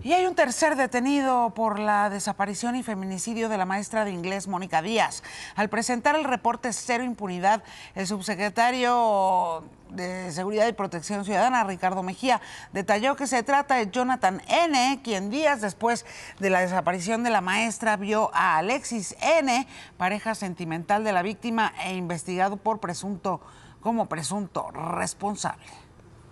Y hay un tercer detenido por la desaparición y feminicidio de la maestra de inglés Mónica Díaz. Al presentar el reporte Cero Impunidad, el subsecretario de Seguridad y Protección Ciudadana, Ricardo Mejía, detalló que se trata de Jonathan N., quien días después de la desaparición de la maestra vio a Alexis N., pareja sentimental de la víctima e investigado por presunto como presunto responsable.